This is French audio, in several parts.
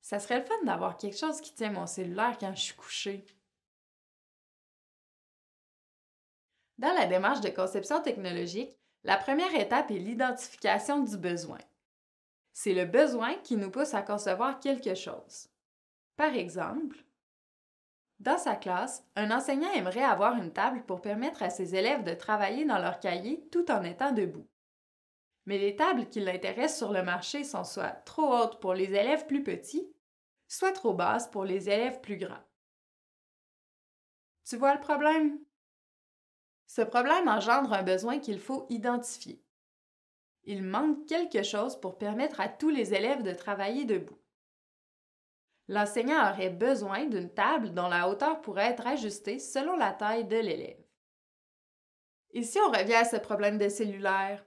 Ça serait le fun d'avoir quelque chose qui tient mon cellulaire quand je suis couchée. Dans la démarche de conception technologique, la première étape est l'identification du besoin. C'est le besoin qui nous pousse à concevoir quelque chose. Par exemple, dans sa classe, un enseignant aimerait avoir une table pour permettre à ses élèves de travailler dans leur cahier tout en étant debout. Mais les tables qui l'intéressent sur le marché sont soit trop hautes pour les élèves plus petits, soit trop basses pour les élèves plus grands. Tu vois le problème? Ce problème engendre un besoin qu'il faut identifier. Il manque quelque chose pour permettre à tous les élèves de travailler debout. L'enseignant aurait besoin d'une table dont la hauteur pourrait être ajustée selon la taille de l'élève. Et si on revient à ce problème de cellulaire.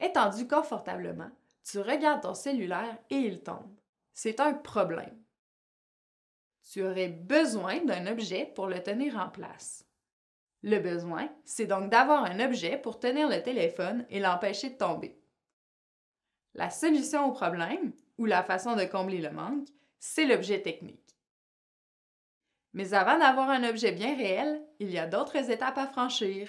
Étendu confortablement, tu regardes ton cellulaire et il tombe. C'est un problème. Tu aurais besoin d'un objet pour le tenir en place. Le besoin, c'est donc d'avoir un objet pour tenir le téléphone et l'empêcher de tomber. La solution au problème, ou la façon de combler le manque, c'est l'objet technique. Mais avant d'avoir un objet bien réel, il y a d'autres étapes à franchir.